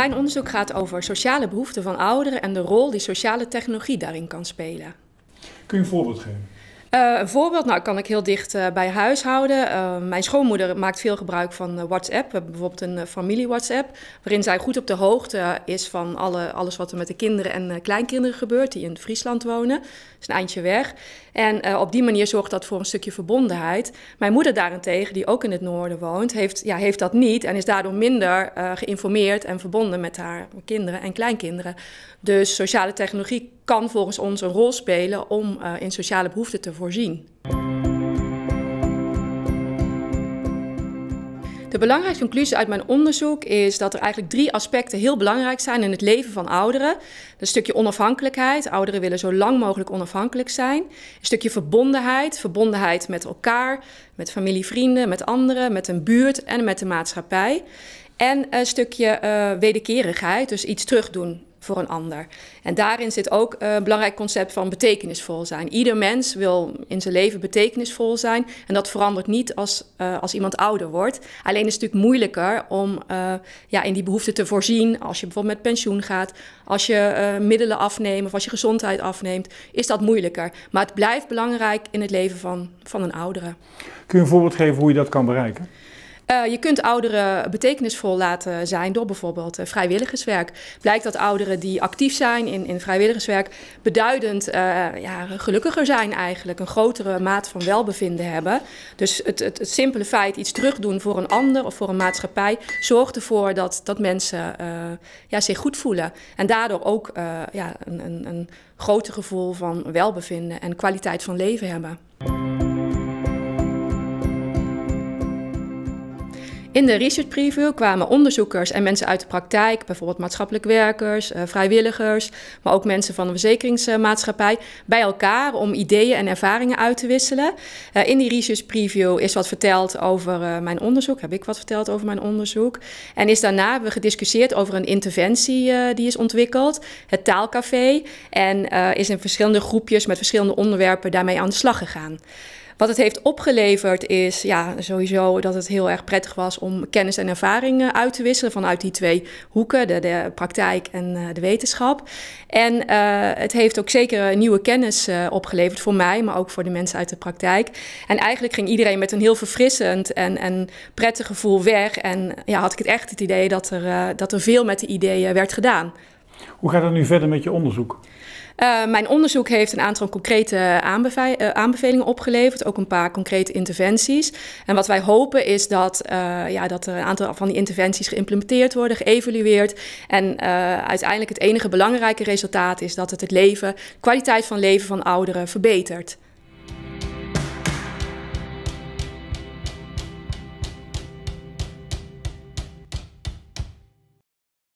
Mijn onderzoek gaat over sociale behoeften van ouderen en de rol die sociale technologie daarin kan spelen. Kun je een voorbeeld geven? Eh, een voorbeeld, nou kan ik heel dicht eh, bij huis houden. Eh, mijn schoonmoeder maakt veel gebruik van WhatsApp. We hebben bijvoorbeeld een familie-WhatsApp, waarin zij goed op de hoogte is van alle, alles wat er met de kinderen en kleinkinderen gebeurt, die in Friesland wonen. Dat is een eindje weg. En op die manier zorgt dat voor een stukje verbondenheid. Mijn moeder daarentegen, die ook in het noorden woont, heeft, ja, heeft dat niet en is daardoor minder geïnformeerd en verbonden met haar kinderen en kleinkinderen. Dus sociale technologie kan volgens ons een rol spelen om eh, in sociale behoeften te voorzien. De belangrijkste conclusie uit mijn onderzoek is dat er eigenlijk drie aspecten heel belangrijk zijn in het leven van ouderen. Een stukje onafhankelijkheid. Ouderen willen zo lang mogelijk onafhankelijk zijn. Een stukje verbondenheid. Verbondenheid met elkaar, met familie, vrienden, met anderen, met een buurt en met de maatschappij. En een stukje eh, wederkerigheid, dus iets terugdoen voor een ander. En daarin zit ook eh, een belangrijk concept van betekenisvol zijn. Ieder mens wil in zijn leven betekenisvol zijn. En dat verandert niet als, eh, als iemand ouder wordt. Alleen is het natuurlijk moeilijker om eh, ja, in die behoeften te voorzien. Als je bijvoorbeeld met pensioen gaat, als je middelen afneemt of als je gezondheid afneemt, is dat moeilijker. Maar het blijft belangrijk in het leven van, van een oudere. Kun je een voorbeeld geven hoe je dat kan bereiken? Eh, je kunt ouderen betekenisvol laten zijn door bijvoorbeeld eh, vrijwilligerswerk. Blijkt dat ouderen die actief zijn in, in vrijwilligerswerk beduidend eh, ja, gelukkiger zijn eigenlijk. Een grotere mate van welbevinden hebben. Dus het, het, het simpele feit iets terugdoen voor een ander of voor een maatschappij zorgt ervoor dat, dat mensen ja, zich goed voelen. En daardoor ook ja, een, een, een groter gevoel van welbevinden en kwaliteit van leven hebben. In de research preview kwamen onderzoekers en mensen uit de praktijk, bijvoorbeeld maatschappelijk werkers, eh, vrijwilligers, maar ook mensen van de verzekeringsmaatschappij, bij elkaar om ideeën en ervaringen uit te wisselen. Eh, in die research preview is wat verteld over eh, mijn onderzoek, heb ik wat verteld over mijn onderzoek. En is daarna hebben we gediscussieerd over een interventie die is ontwikkeld, het taalcafé, en is in verschillende groepjes met verschillende onderwerpen daarmee aan de slag gegaan. Wat het heeft opgeleverd is ja, sowieso dat het heel erg prettig was om kennis en ervaring eh, uit te wisselen vanuit die twee hoeken, de, de praktijk en eh, de wetenschap. En eh, het heeft ook zeker nieuwe kennis opgeleverd voor mij, maar ook voor de mensen uit de praktijk. En eigenlijk ging iedereen met een heel verfrissend en, en prettig gevoel weg. En ja, had ik het echt het idee dat er, dat er veel met de ideeën werd gedaan. Hoe gaat het nu verder met je onderzoek? Eh, mijn onderzoek heeft een aantal concrete eh, eh, aanbevelingen opgeleverd, ook een paar concrete interventies. En wat wij hopen is dat, ja, dat er een aantal van die interventies geïmplementeerd worden, geëvalueerd. En uiteindelijk het enige belangrijke resultaat is dat het het leven, kwaliteit van leven van ouderen verbetert.